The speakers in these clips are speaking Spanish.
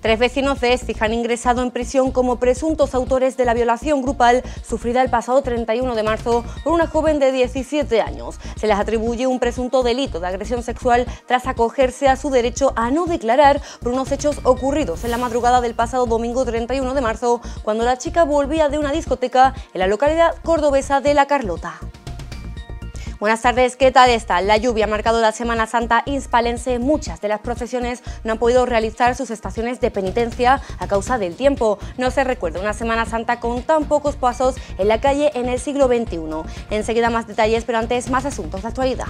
Tres vecinos de Estig han ingresado en prisión como presuntos autores de la violación grupal sufrida el pasado 31 de marzo por una joven de 17 años. Se les atribuye un presunto delito de agresión sexual tras acogerse a su derecho a no declarar por unos hechos ocurridos en la madrugada del pasado domingo 31 de marzo, cuando la chica volvía de una discoteca en la localidad cordobesa de La Carlota. Buenas tardes, ¿qué tal está? La lluvia ha marcado la Semana Santa inspalense. Muchas de las procesiones no han podido realizar sus estaciones de penitencia a causa del tiempo. No se recuerda una Semana Santa con tan pocos pasos en la calle en el siglo XXI. Enseguida más detalles, pero antes más asuntos de actualidad.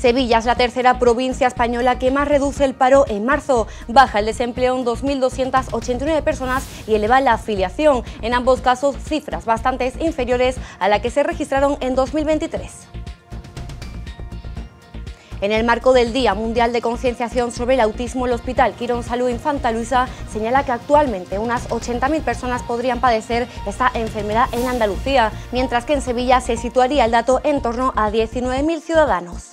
Sevilla es la tercera provincia española que más reduce el paro en marzo. Baja el desempleo en 2.289 personas y eleva la afiliación. En ambos casos, cifras bastante inferiores a la que se registraron en 2023. En el marco del Día Mundial de Concienciación sobre el Autismo, el Hospital Quirón Salud Infanta Luisa señala que actualmente unas 80.000 personas podrían padecer esta enfermedad en Andalucía, mientras que en Sevilla se situaría el dato en torno a 19.000 ciudadanos.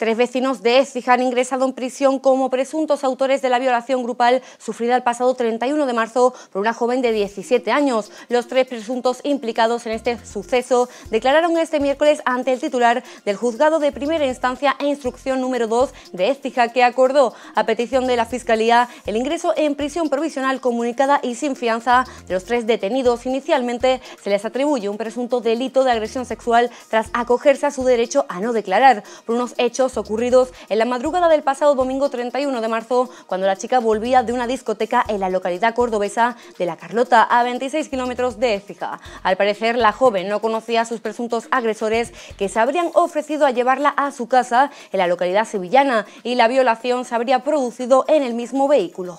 Tres vecinos de Estija han ingresado en prisión como presuntos autores de la violación grupal sufrida el pasado 31 de marzo por una joven de 17 años. Los tres presuntos implicados en este suceso declararon este miércoles ante el titular del juzgado de primera instancia e instrucción número 2 de Estija que acordó, a petición de la Fiscalía, el ingreso en prisión provisional comunicada y sin fianza de los tres detenidos. Inicialmente se les atribuye un presunto delito de agresión sexual tras acogerse a su derecho a no declarar por unos hechos ocurridos en la madrugada del pasado domingo 31 de marzo, cuando la chica volvía de una discoteca en la localidad cordobesa de La Carlota, a 26 kilómetros de Écija. Al parecer, la joven no conocía a sus presuntos agresores que se habrían ofrecido a llevarla a su casa en la localidad sevillana y la violación se habría producido en el mismo vehículo.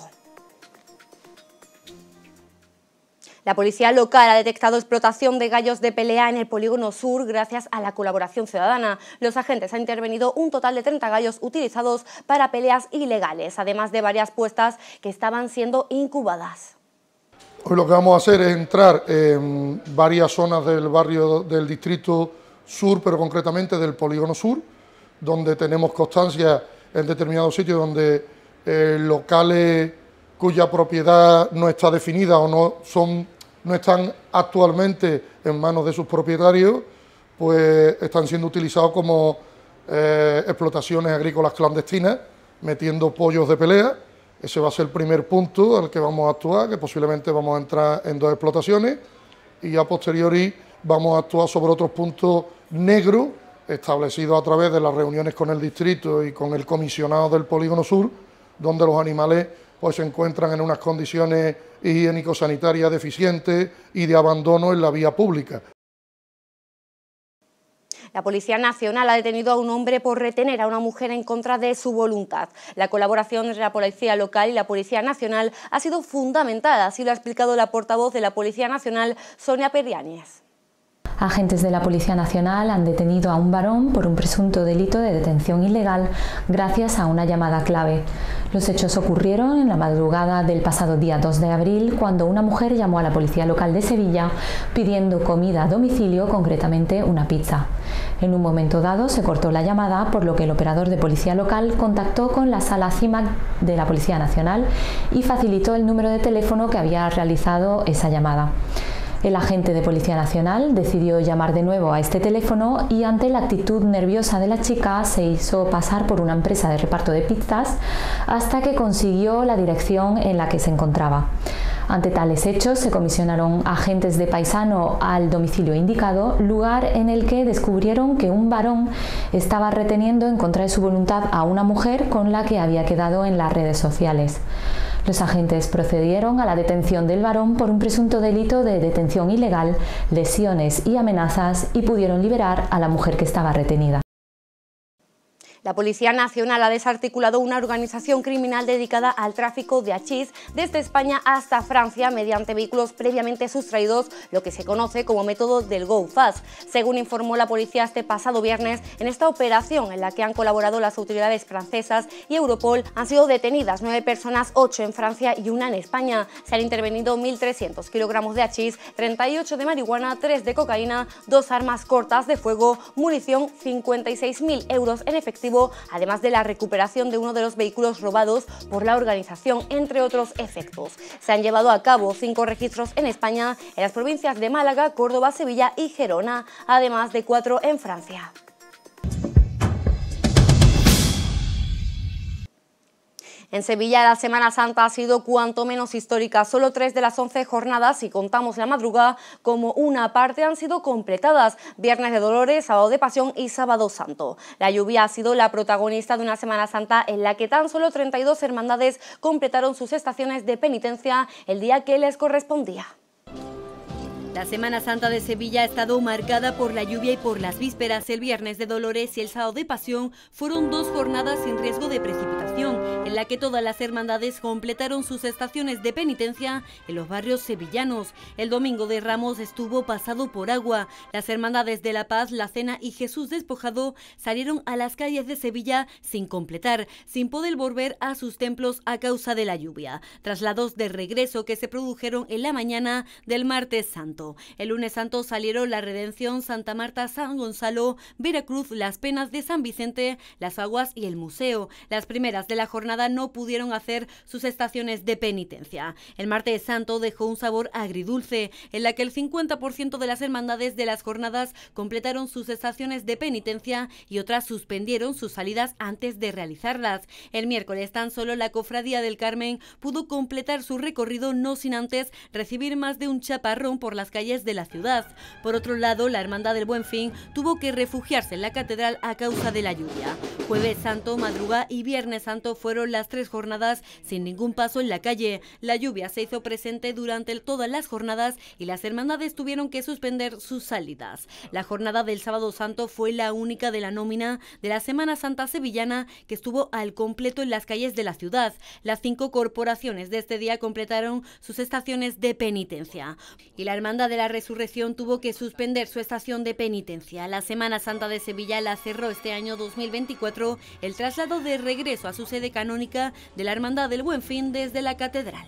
La policía local ha detectado explotación de gallos de pelea en el polígono sur gracias a la colaboración ciudadana. Los agentes han intervenido un total de 30 gallos utilizados para peleas ilegales, además de varias puestas que estaban siendo incubadas. Hoy lo que vamos a hacer es entrar en varias zonas del barrio del distrito sur, pero concretamente del polígono sur, donde tenemos constancia en determinados sitios donde eh, locales cuya propiedad no está definida o no, son, no están actualmente en manos de sus propietarios, pues están siendo utilizados como eh, explotaciones agrícolas clandestinas, metiendo pollos de pelea. Ese va a ser el primer punto al que vamos a actuar, que posiblemente vamos a entrar en dos explotaciones y a posteriori vamos a actuar sobre otros puntos negros establecidos a través de las reuniones con el distrito y con el comisionado del polígono sur, donde los animales pues se encuentran en unas condiciones higiénico-sanitarias deficientes y de abandono en la vía pública. La Policía Nacional ha detenido a un hombre por retener a una mujer en contra de su voluntad. La colaboración entre la Policía Local y la Policía Nacional ha sido fundamentada, así lo ha explicado la portavoz de la Policía Nacional, Sonia Perrianes. Agentes de la Policía Nacional han detenido a un varón por un presunto delito de detención ilegal gracias a una llamada clave. Los hechos ocurrieron en la madrugada del pasado día 2 de abril cuando una mujer llamó a la policía local de Sevilla pidiendo comida a domicilio, concretamente una pizza. En un momento dado se cortó la llamada, por lo que el operador de policía local contactó con la sala CIMAC de la Policía Nacional y facilitó el número de teléfono que había realizado esa llamada. El agente de Policía Nacional decidió llamar de nuevo a este teléfono y ante la actitud nerviosa de la chica se hizo pasar por una empresa de reparto de pizzas hasta que consiguió la dirección en la que se encontraba. Ante tales hechos se comisionaron agentes de paisano al domicilio indicado, lugar en el que descubrieron que un varón estaba reteniendo en contra de su voluntad a una mujer con la que había quedado en las redes sociales. Los agentes procedieron a la detención del varón por un presunto delito de detención ilegal, lesiones y amenazas y pudieron liberar a la mujer que estaba retenida. La Policía Nacional ha desarticulado una organización criminal dedicada al tráfico de hachís desde España hasta Francia mediante vehículos previamente sustraídos, lo que se conoce como método del Go Fast. Según informó la policía este pasado viernes, en esta operación en la que han colaborado las autoridades francesas y Europol han sido detenidas nueve personas, ocho en Francia y una en España. Se han intervenido 1.300 kilogramos de hachís, 38 de marihuana, 3 de cocaína, dos armas cortas de fuego, munición, 56.000 euros en efectivo además de la recuperación de uno de los vehículos robados por la organización, entre otros efectos. Se han llevado a cabo cinco registros en España, en las provincias de Málaga, Córdoba, Sevilla y Gerona, además de cuatro en Francia. En Sevilla la Semana Santa ha sido cuanto menos histórica. Solo tres de las once jornadas, si contamos la madrugada, como una parte han sido completadas. Viernes de Dolores, Sábado de Pasión y Sábado Santo. La lluvia ha sido la protagonista de una Semana Santa en la que tan solo 32 hermandades completaron sus estaciones de penitencia el día que les correspondía. La Semana Santa de Sevilla ha estado marcada por la lluvia y por las vísperas. El viernes de Dolores y el sábado de Pasión fueron dos jornadas sin riesgo de precipitación, en la que todas las hermandades completaron sus estaciones de penitencia en los barrios sevillanos. El domingo de Ramos estuvo pasado por agua. Las hermandades de La Paz, La Cena y Jesús Despojado salieron a las calles de Sevilla sin completar, sin poder volver a sus templos a causa de la lluvia. Traslados de regreso que se produjeron en la mañana del martes santo. El lunes santo salieron La Redención, Santa Marta, San Gonzalo, Veracruz, Las Penas de San Vicente, Las Aguas y el Museo. Las primeras de la jornada no pudieron hacer sus estaciones de penitencia. El martes santo dejó un sabor agridulce, en la que el 50% de las hermandades de las jornadas completaron sus estaciones de penitencia y otras suspendieron sus salidas antes de realizarlas. El miércoles tan solo la cofradía del Carmen pudo completar su recorrido no sin antes recibir más de un chaparrón por las calles de la ciudad. Por otro lado, la Hermandad del Buen Fin tuvo que refugiarse en la catedral a causa de la lluvia. Jueves Santo, madruga y Viernes Santo fueron las tres jornadas sin ningún paso en la calle. La lluvia se hizo presente durante todas las jornadas y las hermandades tuvieron que suspender sus salidas. La jornada del Sábado Santo fue la única de la nómina de la Semana Santa Sevillana que estuvo al completo en las calles de la ciudad. Las cinco corporaciones de este día completaron sus estaciones de penitencia. Y la hermandad de la Resurrección tuvo que suspender su estación de penitencia. La Semana Santa de Sevilla la cerró este año 2024 el traslado de regreso a su sede canónica de la Hermandad del Buen Fin desde la Catedral.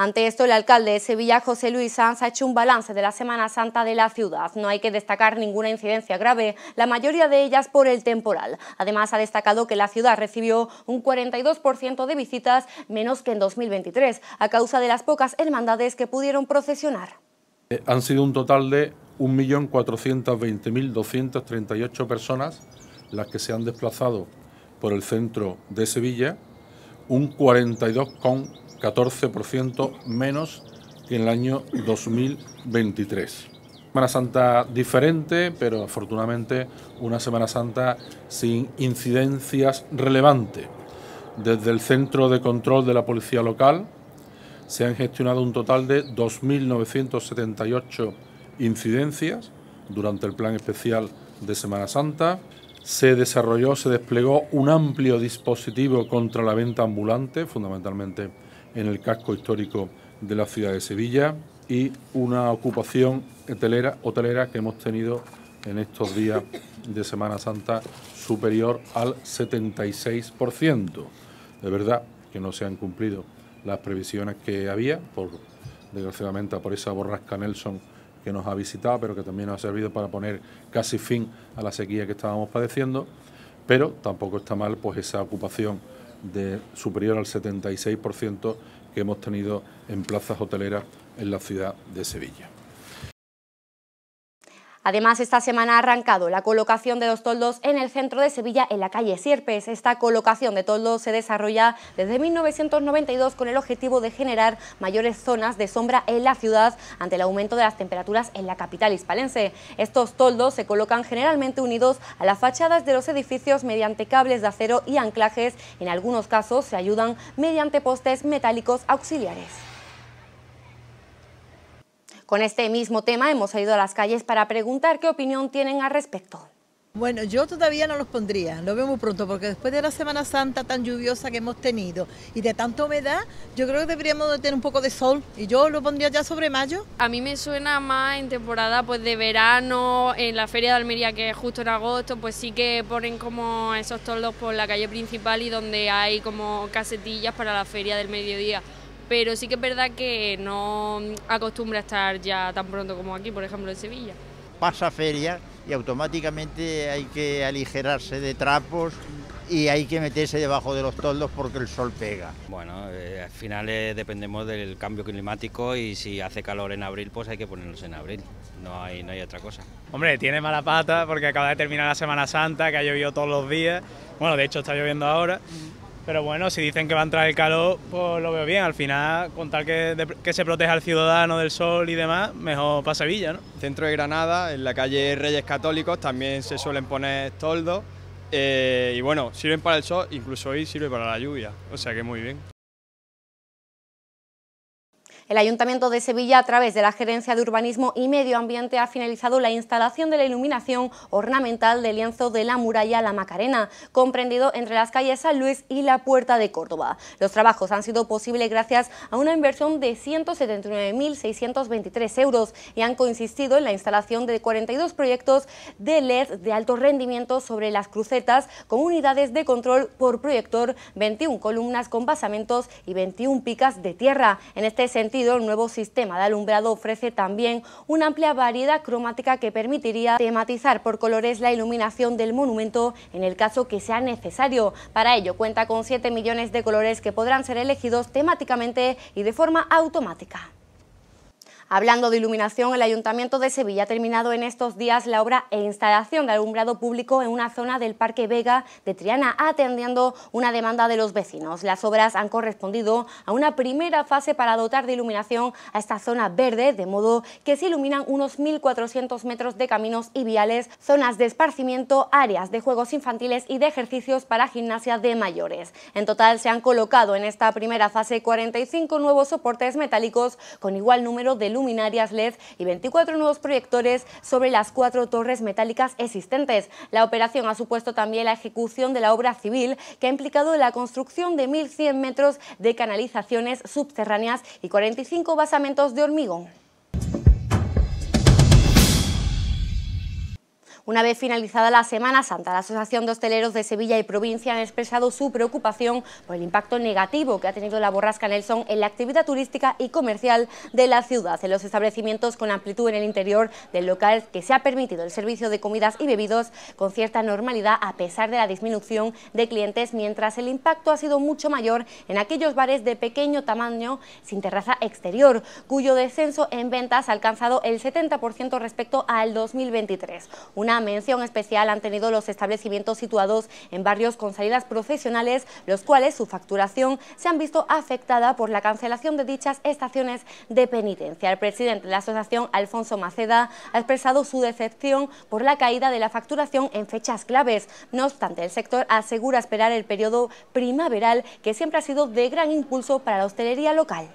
Ante esto, el alcalde de Sevilla, José Luis Sanz, ha hecho un balance de la Semana Santa de la ciudad. No hay que destacar ninguna incidencia grave, la mayoría de ellas por el temporal. Además, ha destacado que la ciudad recibió un 42% de visitas menos que en 2023, a causa de las pocas hermandades que pudieron procesionar. Eh, han sido un total de 1.420.238 personas las que se han desplazado por el centro de Sevilla, un 42,5%. 14% menos que en el año 2023. Semana Santa diferente, pero afortunadamente una Semana Santa sin incidencias relevantes. Desde el Centro de Control de la Policía Local se han gestionado un total de 2.978 incidencias durante el plan especial de Semana Santa. Se desarrolló, se desplegó un amplio dispositivo contra la venta ambulante, fundamentalmente en el casco histórico de la ciudad de Sevilla y una ocupación hotelera, que hemos tenido en estos días de Semana Santa superior al 76%. De verdad que no se han cumplido las previsiones que había, por, desgraciadamente por esa borrasca Nelson que nos ha visitado, pero que también nos ha servido para poner casi fin a la sequía que estábamos padeciendo, pero tampoco está mal pues esa ocupación de superior al 76% que hemos tenido en plazas hoteleras en la ciudad de Sevilla. Además, esta semana ha arrancado la colocación de los toldos en el centro de Sevilla, en la calle Sierpes. Esta colocación de toldos se desarrolla desde 1992 con el objetivo de generar mayores zonas de sombra en la ciudad ante el aumento de las temperaturas en la capital hispalense. Estos toldos se colocan generalmente unidos a las fachadas de los edificios mediante cables de acero y anclajes. En algunos casos se ayudan mediante postes metálicos auxiliares. Con este mismo tema hemos ido a las calles para preguntar qué opinión tienen al respecto. Bueno, yo todavía no los pondría, lo vemos pronto, porque después de la Semana Santa tan lluviosa que hemos tenido y de tanta humedad, yo creo que deberíamos tener un poco de sol y yo lo pondría ya sobre mayo. A mí me suena más en temporada pues de verano, en la Feria de Almería que es justo en agosto, pues sí que ponen como esos toldos por la calle principal y donde hay como casetillas para la Feria del Mediodía pero sí que es verdad que no acostumbra a estar ya tan pronto como aquí, por ejemplo, en Sevilla. Pasa feria y automáticamente hay que aligerarse de trapos y hay que meterse debajo de los toldos porque el sol pega. Bueno, eh, al final eh, dependemos del cambio climático y si hace calor en abril, pues hay que ponerlos en abril, no hay, no hay otra cosa. Hombre, tiene mala pata porque acaba de terminar la Semana Santa, que ha llovido todos los días, bueno, de hecho está lloviendo ahora, pero bueno, si dicen que va a entrar el calor, pues lo veo bien. Al final, con tal que, se proteja al ciudadano del sol y demás, mejor para Sevilla, ¿no? Centro de Granada, en la calle Reyes Católicos, también se suelen poner toldos. Eh, y bueno, sirven para el sol, incluso hoy sirve para la lluvia. O sea que muy bien. El Ayuntamiento de Sevilla, a través de la Gerencia de Urbanismo y Medio Ambiente, ha finalizado la instalación de la iluminación ornamental del lienzo de la muralla La Macarena, comprendido entre las calles San Luis y la Puerta de Córdoba. Los trabajos han sido posibles gracias a una inversión de 179.623 euros y han consistido en la instalación de 42 proyectos de LED de alto rendimiento sobre las crucetas con unidades de control por proyector, 21 columnas con basamentos y 21 picas de tierra. En este sentido, el nuevo sistema de alumbrado ofrece también una amplia variedad cromática que permitiría tematizar por colores la iluminación del monumento en el caso que sea necesario. Para ello cuenta con 7 millones de colores que podrán ser elegidos temáticamente y de forma automática. Hablando de iluminación, el Ayuntamiento de Sevilla ha terminado en estos días la obra e instalación de alumbrado público en una zona del Parque Vega de Triana, atendiendo una demanda de los vecinos. Las obras han correspondido a una primera fase para dotar de iluminación a esta zona verde, de modo que se iluminan unos 1.400 metros de caminos y viales, zonas de esparcimiento, áreas de juegos infantiles y de ejercicios para gimnasia de mayores. En total se han colocado en esta primera fase 45 nuevos soportes metálicos con igual número de luminarias LED y 24 nuevos proyectores sobre las cuatro torres metálicas existentes. La operación ha supuesto también la ejecución de la obra civil que ha implicado la construcción de 1.100 metros de canalizaciones subterráneas y 45 basamentos de hormigón. Una vez finalizada la Semana Santa, la Asociación de Hosteleros de Sevilla y Provincia han expresado su preocupación por el impacto negativo que ha tenido la borrasca Nelson en la actividad turística y comercial de la ciudad, en los establecimientos con amplitud en el interior del local que se ha permitido el servicio de comidas y bebidos con cierta normalidad a pesar de la disminución de clientes, mientras el impacto ha sido mucho mayor en aquellos bares de pequeño tamaño sin terraza exterior, cuyo descenso en ventas ha alcanzado el 70% respecto al 2023. Una mención especial han tenido los establecimientos situados en barrios con salidas profesionales, los cuales su facturación se han visto afectada por la cancelación de dichas estaciones de penitencia. El presidente de la asociación, Alfonso Maceda, ha expresado su decepción por la caída de la facturación en fechas claves. No obstante, el sector asegura esperar el periodo primaveral que siempre ha sido de gran impulso para la hostelería local.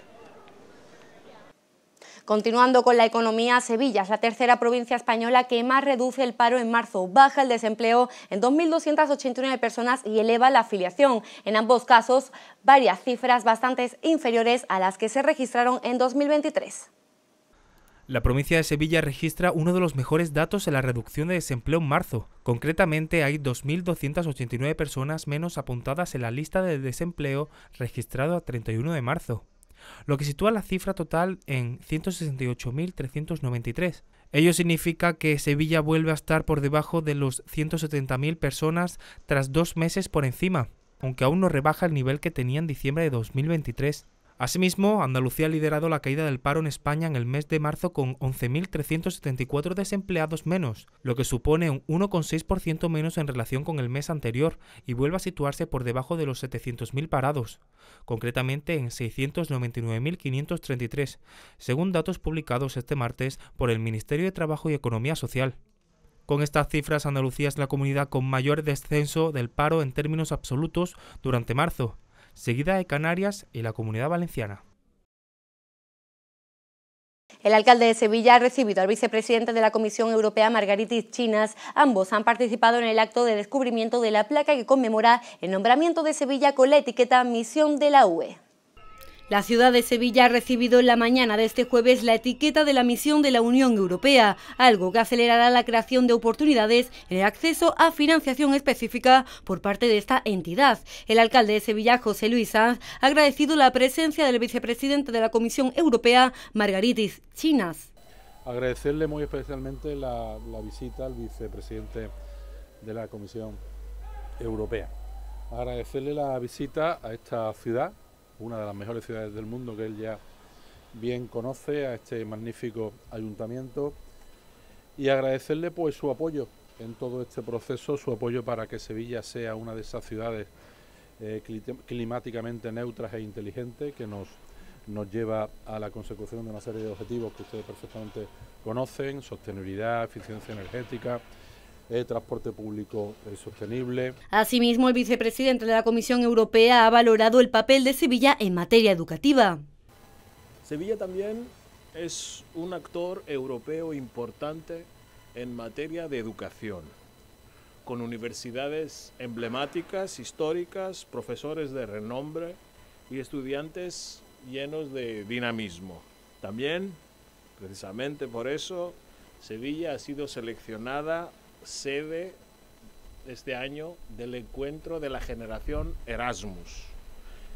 Continuando con la economía, Sevilla es la tercera provincia española que más reduce el paro en marzo, baja el desempleo en 2.289 personas y eleva la afiliación. En ambos casos, varias cifras bastante inferiores a las que se registraron en 2023. La provincia de Sevilla registra uno de los mejores datos en la reducción de desempleo en marzo. Concretamente, hay 2.289 personas menos apuntadas en la lista de desempleo registrado a 31 de marzo lo que sitúa la cifra total en 168.393. Ello significa que Sevilla vuelve a estar por debajo de los 170.000 personas tras dos meses por encima, aunque aún no rebaja el nivel que tenía en diciembre de 2023. Asimismo, Andalucía ha liderado la caída del paro en España en el mes de marzo con 11.374 desempleados menos, lo que supone un 1,6% menos en relación con el mes anterior y vuelve a situarse por debajo de los 700.000 parados, concretamente en 699.533, según datos publicados este martes por el Ministerio de Trabajo y Economía Social. Con estas cifras, Andalucía es la comunidad con mayor descenso del paro en términos absolutos durante marzo, seguida de Canarias y la Comunidad Valenciana. El alcalde de Sevilla ha recibido al vicepresidente de la Comisión Europea, Margaritis Chinas. Ambos han participado en el acto de descubrimiento de la placa que conmemora el nombramiento de Sevilla con la etiqueta Misión de la UE. La ciudad de Sevilla ha recibido en la mañana de este jueves la etiqueta de la misión de la Unión Europea, algo que acelerará la creación de oportunidades en el acceso a financiación específica por parte de esta entidad. El alcalde de Sevilla, José Luis Sanz, ha agradecido la presencia del vicepresidente de la Comisión Europea, Margaritis Chinas. Agradecerle muy especialmente la, visita al vicepresidente de la Comisión Europea. Agradecerle la visita a esta ciudad una de las mejores ciudades del mundo que él ya bien conoce, a este magnífico ayuntamiento y agradecerle pues su apoyo en todo este proceso, su apoyo para que Sevilla sea una de esas ciudades eh, climáticamente neutras e inteligentes que nos, nos lleva a la consecución de una serie de objetivos que ustedes perfectamente conocen, sostenibilidad, eficiencia energética, ...el eh, transporte público eh, sostenible. Asimismo, el vicepresidente de la Comisión Europea ha valorado el papel de Sevilla en materia educativa. Sevilla también es un actor europeo importante en materia de educación, con universidades emblemáticas, históricas, profesores de renombre y estudiantes llenos de dinamismo. También, precisamente por eso, Sevilla ha sido seleccionada sede este año del encuentro de la generación Erasmus,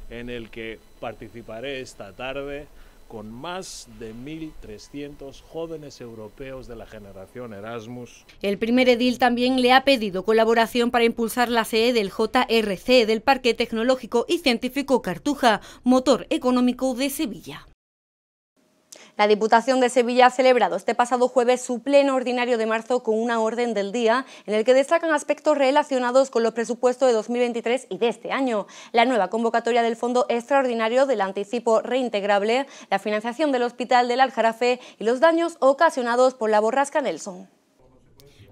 en el que participaré esta tarde con más de 1.300 jóvenes europeos de la generación Erasmus. El primer edil también le ha pedido colaboración para impulsar la sede del JRC, del Parque Tecnológico y Científico Cartuja, motor económico de Sevilla. La Diputación de Sevilla ha celebrado este pasado jueves su pleno ordinario de marzo con una orden del día en el que destacan aspectos relacionados con los presupuestos de 2023 y de este año, la nueva convocatoria del Fondo Extraordinario del Anticipo Reintegrable, la financiación del Hospital del Aljarafe y los daños ocasionados por la borrasca Nelson.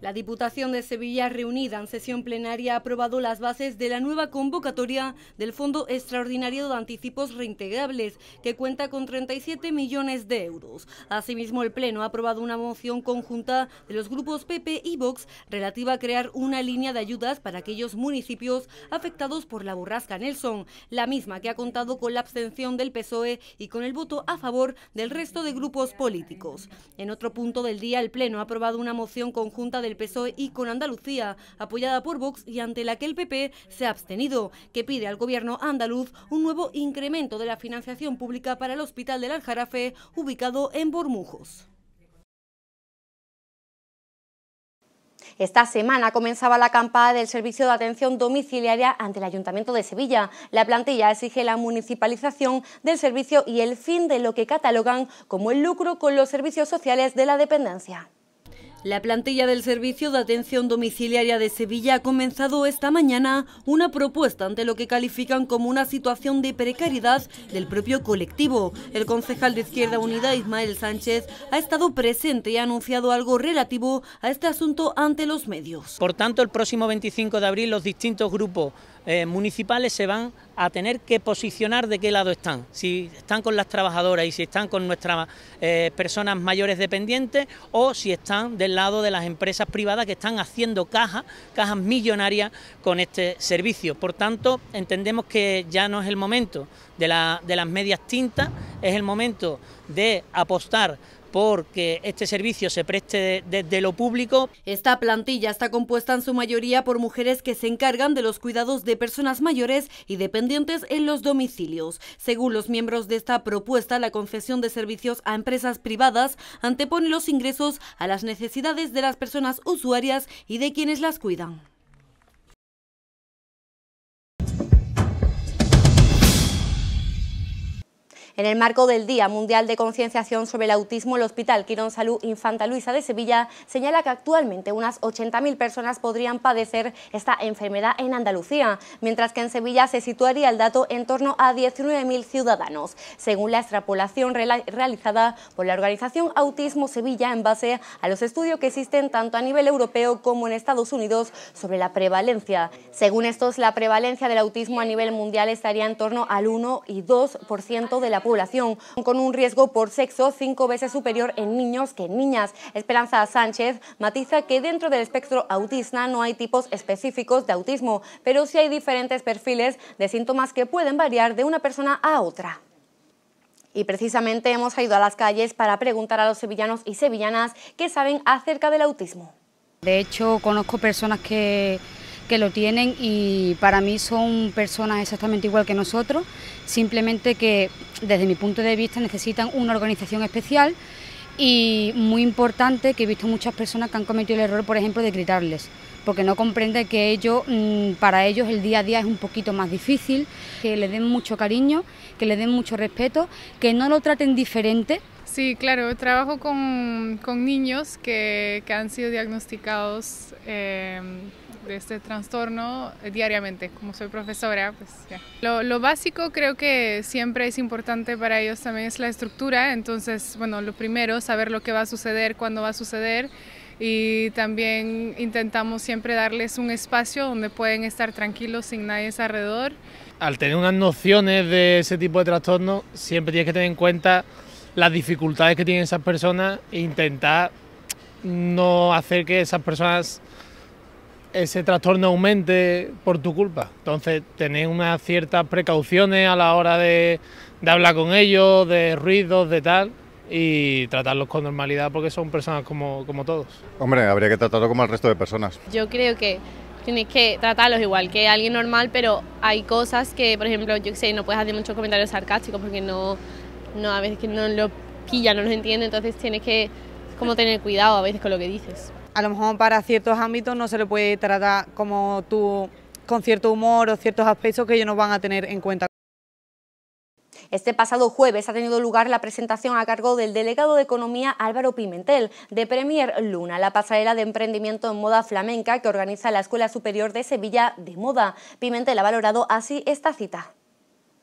La Diputación de Sevilla, reunida en sesión plenaria, ha aprobado las bases de la nueva convocatoria del Fondo Extraordinario de Anticipos Reintegrables, que cuenta con 37 millones de euros. Asimismo, el Pleno ha aprobado una moción conjunta de los grupos PP y Vox relativa a crear una línea de ayudas para aquellos municipios afectados por la borrasca Nelson, la misma que ha contado con la abstención del PSOE y con el voto a favor del resto de grupos políticos. En otro punto del día, el Pleno ha aprobado una moción conjunta del PSOE y con Andalucía, apoyada por Vox y ante la que el PP se ha abstenido, que pide al gobierno andaluz un nuevo incremento de la financiación pública para el Hospital del Aljarafe, ubicado en Bormujos. Esta semana comenzaba la campaña del Servicio de Atención Domiciliaria ante el Ayuntamiento de Sevilla. La plantilla exige la municipalización del servicio y el fin de lo que catalogan como el lucro con los servicios sociales de la dependencia. La plantilla del Servicio de Atención Domiciliaria de Sevilla ha comenzado esta mañana una propuesta ante lo que califican como una situación de precariedad del propio colectivo. El concejal de Izquierda Unida, Ismael Sánchez, ha estado presente y ha anunciado algo relativo a este asunto ante los medios. Por tanto, el próximo 25 de abril los distintos grupos eh, municipales se van a tener que posicionar de qué lado están, si están con las trabajadoras y si están con nuestras eh, personas mayores dependientes o si están del lado de las empresas privadas que están haciendo cajas, cajas millonarias con este servicio. Por tanto, entendemos que ya no es el momento de las medias tintas, es el momento de apostar porque este servicio se preste desde lo público. Esta plantilla está compuesta en su mayoría por mujeres que se encargan de los cuidados de personas mayores y dependientes en los domicilios. Según los miembros de esta propuesta, la concesión de servicios a empresas privadas antepone los ingresos a las necesidades de las personas usuarias y de quienes las cuidan. En el marco del Día Mundial de Concienciación sobre el Autismo, el Hospital Quirón Salud Infanta Luisa de Sevilla señala que actualmente unas 80.000 personas podrían padecer esta enfermedad en Andalucía, mientras que en Sevilla se situaría el dato en torno a 19.000 ciudadanos, según la extrapolación realizada por la organización Autismo Sevilla en base a los estudios que existen tanto a nivel europeo como en Estados Unidos sobre la prevalencia. Según estos, la prevalencia del autismo a nivel mundial estaría en torno al 1 y 2% de la población, con un riesgo por sexo cinco veces superior en niños que en niñas. Esperanza Sánchez matiza que dentro del espectro autista no hay tipos específicos de autismo, pero sí hay diferentes perfiles de síntomas que pueden variar de una persona a otra. Y precisamente hemos ido a las calles para preguntar a los sevillanos y sevillanas qué saben acerca del autismo. De hecho, conozco personas que que lo tienen y para mí son personas exactamente igual que nosotros, simplemente que desde mi punto de vista necesitan una organización especial y muy importante que he visto muchas personas que han cometido el error, por ejemplo, de gritarles porque no comprende que ellos, mm, para ellos el día a día es un poquito más difícil, que les den mucho cariño, que les den mucho respeto, que no lo traten diferente. Sí, claro, trabajo con, niños que, han sido diagnosticados. Eh, de este trastorno eh, diariamente. Como soy profesora, pues ya. Lo, lo, básico creo que siempre es importante para ellos también es la estructura. Entonces, bueno, lo primero, saber lo que va a suceder, cuándo va a suceder. Y también intentamos siempre darles un espacio donde pueden estar tranquilos sin nadie alrededor. Al tener unas nociones de ese tipo de trastorno, siempre tienes que tener en cuenta las dificultades que tienen esas personas e intentar no hacer que esas personas ese trastorno aumente por tu culpa. Entonces, tenés unas ciertas precauciones a la hora de, hablar con ellos, de ruidos, de tal, y tratarlos con normalidad porque son personas como, como todos. Hombre, habría que tratarlo como el resto de personas. Yo creo que tienes que tratarlos igual que alguien normal, pero hay cosas que, por ejemplo, yo sé, no puedes hacer muchos comentarios sarcásticos porque no, no a veces que no lo pilla, no los entiende, entonces tienes que como tener cuidado a veces con lo que dices a lo mejor para ciertos ámbitos no se le puede tratar como tú con cierto humor o ciertos aspectos que ellos no van a tener en cuenta. Este pasado jueves ha tenido lugar la presentación a cargo del delegado de Economía Álvaro Pimentel de Premier Luna, la pasarela de emprendimiento en moda flamenca que organiza la Escuela Superior de Sevilla de Moda. Pimentel ha valorado así esta cita.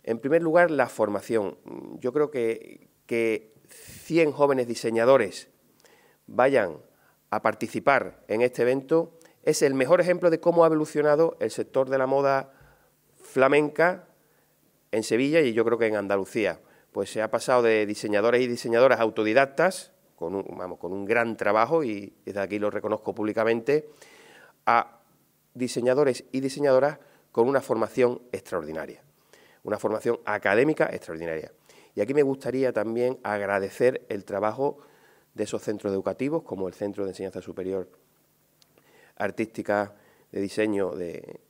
En primer lugar, la formación. Yo creo que, que 100 jóvenes diseñadores vayan a participar en este evento, es el mejor ejemplo de cómo ha evolucionado el sector de la moda flamenca en Sevilla y yo creo que en Andalucía. Pues se ha pasado de diseñadores y diseñadoras autodidactas, con un, vamos, con un gran trabajo y desde aquí lo reconozco públicamente, a diseñadores y diseñadoras con una formación extraordinaria, una formación académica extraordinaria. Y aquí me gustaría también agradecer el trabajo de esos centros educativos, como el Centro de Enseñanza Superior Artística de Diseño de,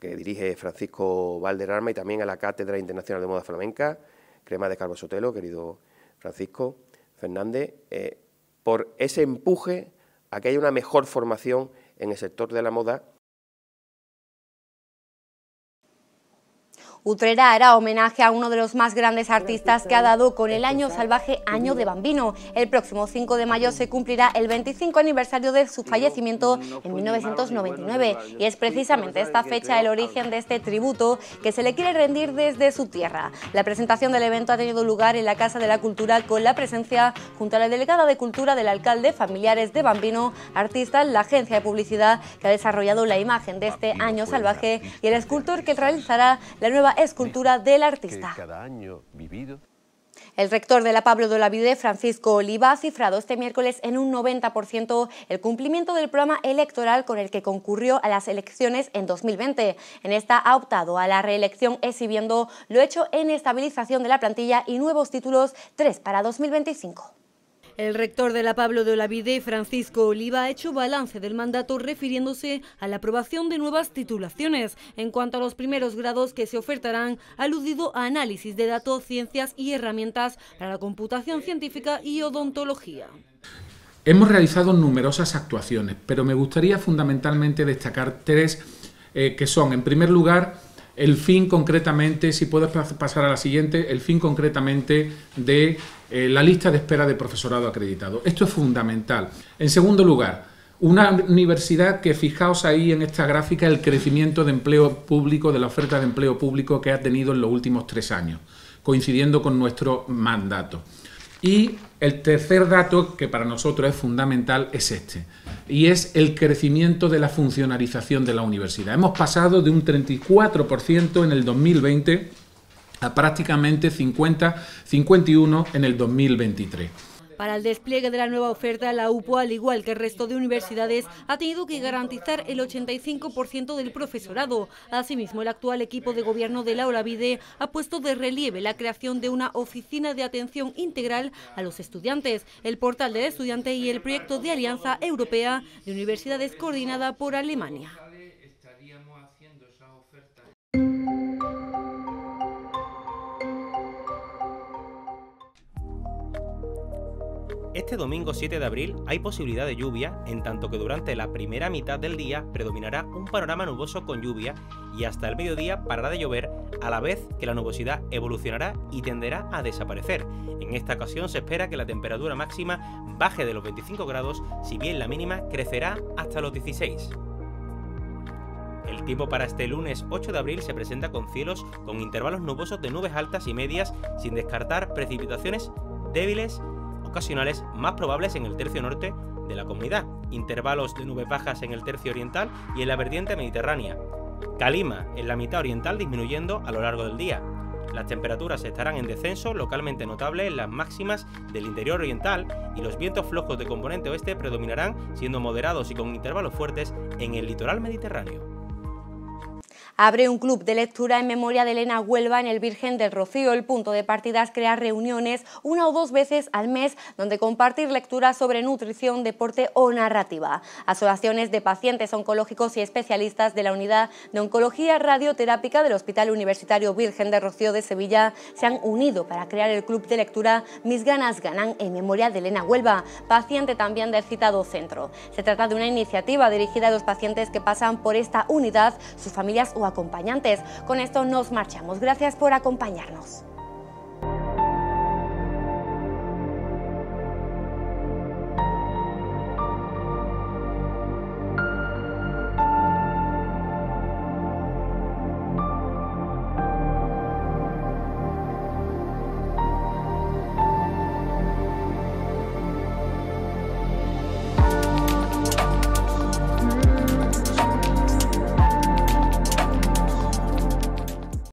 que dirige Francisco Valderrama y también a la Cátedra Internacional de Moda Flamenca, Crema de Carlos Sotelo, querido Francisco Fernández, eh, por ese empuje a que haya una mejor formación en el sector de la moda Utrera era homenaje a uno de los más grandes artistas que ha dado con el año salvaje Año de Bambino. El próximo 5 de mayo se cumplirá el 25 aniversario de su fallecimiento en 1999 y es precisamente esta fecha el origen de este tributo que se le quiere rendir desde su tierra. La presentación del evento ha tenido lugar en la Casa de la Cultura con la presencia junto a la delegada de Cultura del alcalde, familiares de Bambino, artistas, la agencia de publicidad que ha desarrollado la imagen de este año salvaje y el escultor que realizará la nueva escultura del artista. El rector de la Pablo de Olavide, Francisco Oliva, ha cifrado este miércoles en un 90% el cumplimiento del programa electoral con el que concurrió a las elecciones en 2020. En esta ha optado a la reelección exhibiendo lo hecho en estabilización de la plantilla y nuevos títulos, 3 para 2025. El rector de la Pablo de Olavide, Francisco Oliva, ha hecho balance del mandato refiriéndose a la aprobación de nuevas titulaciones. En cuanto a los primeros grados que se ofertarán, ha aludido a análisis de datos, ciencias y herramientas para la computación científica y odontología. Hemos realizado numerosas actuaciones, pero me gustaría fundamentalmente destacar tres eh, que son, en primer lugar, el fin concretamente, si puedes pasar a la siguiente, el fin concretamente de eh, la lista de espera de profesorado acreditado. Esto es fundamental. En segundo lugar, una universidad que fijaos ahí en esta gráfica el crecimiento de empleo público, de la oferta de empleo público que ha tenido en los últimos tres años, coincidiendo con nuestro mandato. Y el tercer dato que para nosotros es fundamental es este, y es el crecimiento de la funcionalización de la universidad. Hemos pasado de un 34% en el 2020 a prácticamente 50, 51 en el 2023. Para el despliegue de la nueva oferta, la UPO, al igual que el resto de universidades, ha tenido que garantizar el 85% del profesorado. Asimismo, el actual equipo de gobierno de Laura Vide ha puesto de relieve la creación de una oficina de atención integral a los estudiantes, el portal del estudiante y el proyecto de alianza europea de universidades coordinada por Alemania. Este domingo 7 de abril hay posibilidad de lluvia, en tanto que durante la primera mitad del día predominará un panorama nuboso con lluvia y hasta el mediodía parará de llover, a la vez que la nubosidad evolucionará y tenderá a desaparecer. En esta ocasión se espera que la temperatura máxima baje de los 25 grados, si bien la mínima crecerá hasta los 16. El tiempo para este lunes 8 de abril se presenta con cielos con intervalos nubosos de nubes altas y medias, sin descartar precipitaciones débiles ocasionales más probables en el tercio norte de la comunidad, intervalos de nubes bajas en el tercio oriental y en la vertiente mediterránea. Calima en la mitad oriental disminuyendo a lo largo del día. Las temperaturas estarán en descenso localmente notable en las máximas del interior oriental y los vientos flojos de componente oeste predominarán siendo moderados y con intervalos fuertes en el litoral mediterráneo abre un club de lectura en memoria de Elena Huelva en el Virgen del Rocío. El punto de partida es crear reuniones una o dos veces al mes donde compartir lecturas sobre nutrición, deporte o narrativa. Asociaciones de pacientes oncológicos y especialistas de la Unidad de Oncología Radioterápica del Hospital Universitario Virgen del Rocío de Sevilla se han unido para crear el club de lectura Mis ganas ganan en memoria de Elena Huelva, paciente también del citado centro. Se trata de una iniciativa dirigida a los pacientes que pasan por esta unidad, sus familias o acompañantes. Con esto nos marchamos. Gracias por acompañarnos.